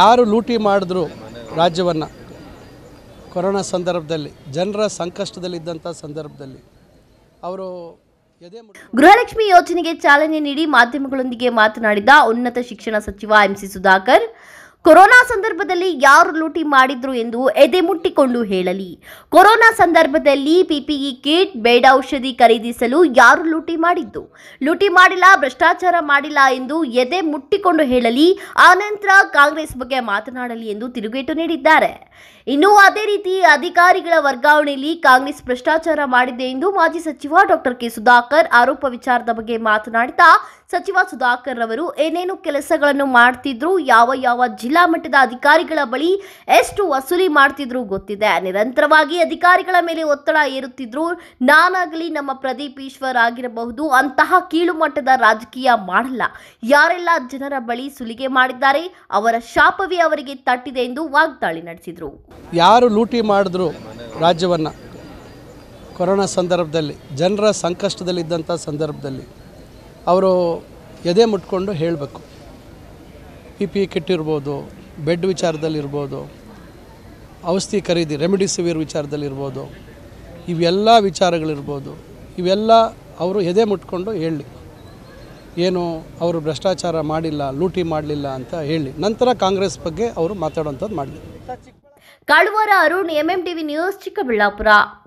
ಯಾರು ಲೂಟಿ ಮಾಡಿದ್ರು ರಾಜ್ಯವನ್ನು ಕೊರೋನಾ ಸಂದರ್ಭದಲ್ಲಿ ಜನರ ಸಂಕಷ್ಟದಲ್ಲಿದ್ದಂಥ ಸಂದರ್ಭದಲ್ಲಿ ಅವರು ಗೃಹಲಕ್ಷ್ಮಿ ಯೋಜನೆಗೆ ಚಾಲನೆ ನೀಡಿ ಮಾಧ್ಯಮಗಳೊಂದಿಗೆ ಮಾತನಾಡಿದ ಉನ್ನತ ಶಿಕ್ಷಣ ಸಚಿವ ಎಂಸಿ ಸುಧಾಕರ್ ಕೊರೋನಾ ಸಂದರ್ಭದಲ್ಲಿ ಯಾರು ಲೂಟಿ ಮಾಡಿದ್ರು ಎಂದು ಎದೆ ಮುಟ್ಟಿಕೊಂಡು ಹೇಳಲಿ ಕೊರೋನಾ ಸಂದರ್ಭದಲ್ಲಿ ಪಿಪಿಇ ಕಿಟ್ ಬೇಡ ಔಷಧಿ ಖರೀದಿಸಲು ಯಾರು ಲೂಟಿ ಮಾಡಿದ್ದು ಲೂಟಿ ಮಾಡಿಲ್ಲ ಭ್ರಷ್ಟಾಚಾರ ಮಾಡಿಲ್ಲ ಎಂದು ಎದೆ ಮುಟ್ಟಿಕೊಂಡು ಹೇಳಲಿ ಆನಂತರ ಕಾಂಗ್ರೆಸ್ ಬಗ್ಗೆ ಮಾತನಾಡಲಿ ಎಂದು ತಿರುಗೇಟು ನೀಡಿದ್ದಾರೆ ಇನ್ನು ಅದೇ ರೀತಿ ಅಧಿಕಾರಿಗಳ ವರ್ಗಾವಣೆಯಲ್ಲಿ ಕಾಂಗ್ರೆಸ್ ಭ್ರಷ್ಟಾಚಾರ ಮಾಡಿದೆ ಎಂದು ಮಾಜಿ ಸಚಿವ ಡಾಕ್ಟರ್ ಕೆ ಸುಧಾಕರ್ ಆರೋಪ ವಿಚಾರದ ಬಗ್ಗೆ ಮಾತನಾಡಿದ ಸಚಿವ ಸುಧಾಕರ್ ರವರು ಏನೇನು ಕೆಲಸಗಳನ್ನು ಮಾಡ್ತಿದ್ರು ಯಾವ ಯಾವ ಜಿಲ್ಲಾ ಮಟ್ಟದ ಅಧಿಕಾರಿಗಳ ಬಳಿ ಎಷ್ಟು ವಸೂಲಿ ಮಾಡ್ತಿದ್ರು ಗೊತ್ತಿದೆ ನಿರಂತರವಾಗಿ ಅಧಿಕಾರಿಗಳ ಮೇಲೆ ಒತ್ತಡ ಏರುತ್ತಿದ್ರು ನಾನಾಗಲಿ ನಮ್ಮ ಪ್ರದೀಪ್ ಈಶ್ವರ್ ಆಗಿರಬಹುದು ಅಂತಹ ಕೀಳು ಮಟ್ಟದ ರಾಜಕೀಯ ಮಾಡಲ್ಲ ಯಾರೆಲ್ಲ ಜನರ ಬಳಿ ಸುಲಿಗೆ ಮಾಡಿದ್ದಾರೆ ಅವರ ಶಾಪವೇ ಅವರಿಗೆ ತಟ್ಟಿದೆ ಎಂದು ವಾಗ್ದಾಳಿ ನಡೆಸಿದ್ರು ಯಾರು ಲೂಟಿ ಮಾಡಿದ್ರು ರಾಜ್ಯವನ್ನು ಕೊರೋನಾ ಸಂದರ್ಭದಲ್ಲಿ ಜನರ ಸಂಕಷ್ಟದಲ್ಲಿದ್ದಂಥ ಸಂದರ್ಭದಲ್ಲಿ ಅವರು ಎದೆ ಮುಟ್ಕೊಂಡು ಹೇಳಬೇಕು ಪಿ ಪಿ ಕಿಟ್ ಇರ್ಬೋದು ಬೆಡ್ ವಿಚಾರದಲ್ಲಿರ್ಬೋದು ಔಷಧಿ ಖರೀದಿ ರೆಮಿಡಿಸಿವಿರ್ ವಿಚಾರದಲ್ಲಿರ್ಬೋದು ಇವೆಲ್ಲ ವಿಚಾರಗಳಿರ್ಬೋದು ಇವೆಲ್ಲ ಅವರು ಎದೆ ಮುಟ್ಕೊಂಡು ಹೇಳಿ ಏನು ಅವರು ಭ್ರಷ್ಟಾಚಾರ ಮಾಡಿಲ್ಲ ಲೂಟಿ ಮಾಡಲಿಲ್ಲ ಅಂತ ಹೇಳಿ ನಂತರ ಕಾಂಗ್ರೆಸ್ ಬಗ್ಗೆ ಅವರು ಮಾತಾಡುವಂಥದ್ದು ಮಾಡಲಿ ಕಾಳುವಾರ ಅರುಣ್ ವಿ ನ್ಯೂಸ್ ಚಿಕ್ಕಬಳ್ಳಾಪುರ